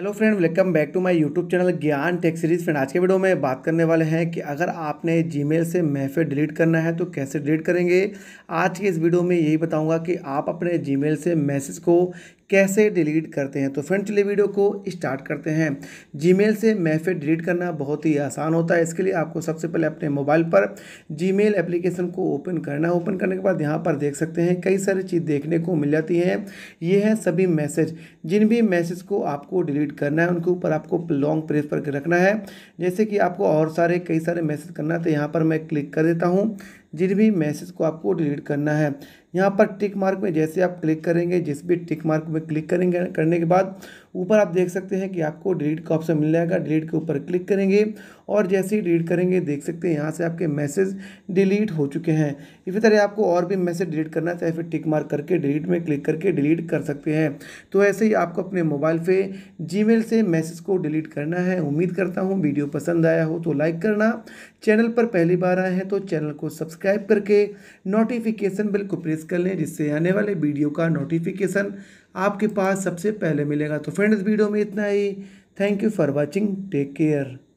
hello friend welcome back to my YouTube channel Gyan tech series friend आज के video में बात करने वाले हैं कि अगर आपने जीमेल से मैफे डिलीट करना है तो कैसे डिलीट करेंगे आज के इस वीडियो में यही बताऊंगा कि आप अपने जीमेल से मैसेज को कैसे डिलीट करते हैं तो फ्रेंड चलिए वीडियो को स्टार्ट करते हैं जीमेल से मैफे डिलीट करना बहुत ही आसान होता है इसके लिए आपको सबसे पहले अपने मोबाइल पर जीमेल एप्लीकेशन को ओपन करना है ओपन करने के बाद यहाँ पर देख सकते हैं कई सारी चीज़ देखने को मिल जाती हैं ये हैं सभी मैसेज जिन भी मैसेज को आपको डिलीट रीड करना है उनके ऊपर आपको लॉन्ग प्रेस पर रखना है जैसे कि आपको और सारे कई सारे मैसेज करना है तो यहाँ पर मैं क्लिक कर देता हूँ जिन भी मैसेज को आपको डिलीट करना है यहाँ पर टिक मार्क में जैसे आप क्लिक करेंगे जिस भी टिक मार्क में क्लिक करेंगे करने के बाद ऊपर आप देख सकते हैं कि आपको डिलीट का ऑप्शन मिल जाएगा डिलीट के ऊपर क्लिक करेंगे और जैसे ही डिलीट करेंगे देख सकते हैं यहाँ से आपके मैसेज डिलीट हो चुके हैं इसी तरह आपको और भी मैसेज डिलीट करना चाहे फिर टिक मार्क करके डिलीट में क्लिक करके डिलीट कर सकते हैं तो ऐसे ही आपको अपने मोबाइल पर जी से मैसेज को डिलीट करना है उम्मीद करता हूँ वीडियो पसंद आया हो तो लाइक करना चैनल पर पहली बार आए हैं तो चैनल को सब्सक्राइब सब्सक्राइब करके नोटिफिकेशन बिल को प्रेस कर लें जिससे आने वाले वीडियो का नोटिफिकेशन आपके पास सबसे पहले मिलेगा तो फ्रेंड्स वीडियो में इतना ही thank you for watching take care